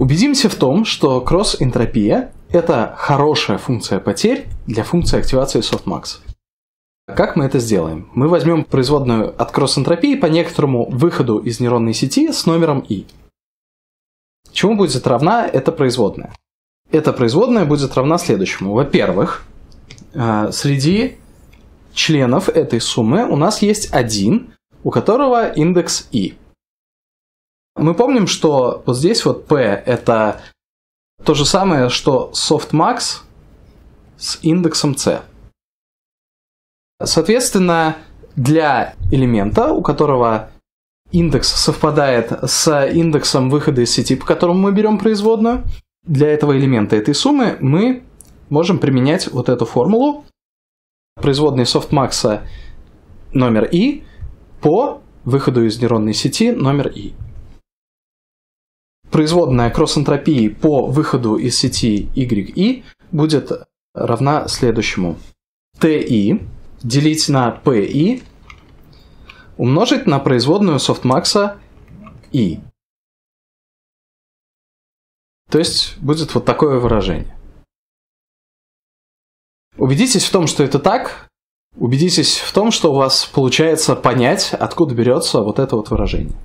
Убедимся в том, что кросс-энтропия — это хорошая функция потерь для функции активации softmax. Как мы это сделаем? Мы возьмем производную от кросс-энтропии по некоторому выходу из нейронной сети с номером i. Чему будет равна эта производная? Эта производная будет равна следующему. Во-первых, э, среди членов этой суммы у нас есть один, у которого индекс i. А мы помним, что вот здесь вот P это то же самое, что softmax с индексом C. Соответственно, для элемента, у которого индекс совпадает с индексом выхода из сети, по которому мы берем производную, для этого элемента этой суммы мы можем применять вот эту формулу производной софтмакса номер i по выходу из нейронной сети номер i производная кросс-энтропии по выходу из сети YI будет равна следующему. TI делить на PI умножить на производную софтмакса I. То есть будет вот такое выражение. Убедитесь в том, что это так. Убедитесь в том, что у вас получается понять, откуда берется вот это вот выражение.